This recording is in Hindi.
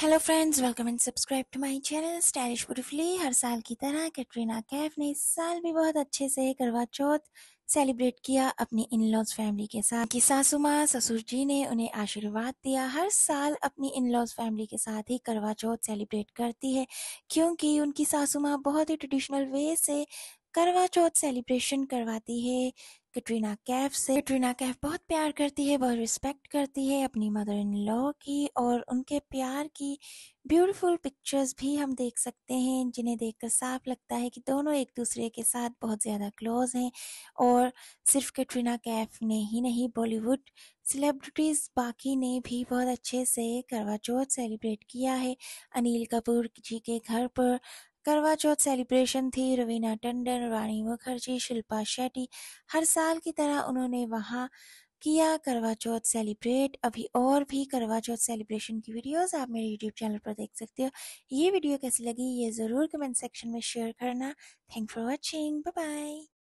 hello friends welcome and subscribe to my channel stylish beautifully हर साल की तरह कैटरीना कैफ ने इस साल भी बहुत अच्छे से करवा चौथ सेलिब्रेट किया अपनी इन लॉज फैमिली के साथ की सासू माँ ससुर जी ने उन्हें आशीर्वाद दिया हर साल अपनी इन लॉज फैमिली के साथ ही करवा चौथ सेलिब्रेट करती है क्योंकि उनकी सासू माँ बहुत ही ट्रेडिशनल वे से करवा चौथ सेलिब्रेशन करवाती है कटरीना कैफ से कटरीना कैफ बहुत प्यार करती है बहुत रिस्पेक्ट करती है अपनी मदर इन लॉ की और उनके प्यार की ब्यूटीफुल पिक्चर्स भी हम देख सकते हैं जिन्हें देखकर साफ लगता है कि दोनों एक दूसरे के साथ बहुत ज़्यादा क्लोज हैं और सिर्फ कटरीना कैफ ने ही नहीं बॉलीवुड सेलिब्रिटीज़ बाकी ने भी बहुत अच्छे से करवा चौथ सेलिब्रेट किया है अनिल कपूर जी के घर पर करवा चौथ सेलिब्रेशन थी रवीना टंडन रानी मुखर्जी शिल्पा शेट्टी हर साल की तरह उन्होंने वहाँ किया करवा चौथ सेलिब्रेट अभी और भी करवा चौथ सेलिब्रेशन की वीडियोस आप मेरे यूट्यूब चैनल पर देख सकते हो ये वीडियो कैसी लगी ये ज़रूर कमेंट सेक्शन में शेयर करना थैंक फॉर वॉचिंग बाय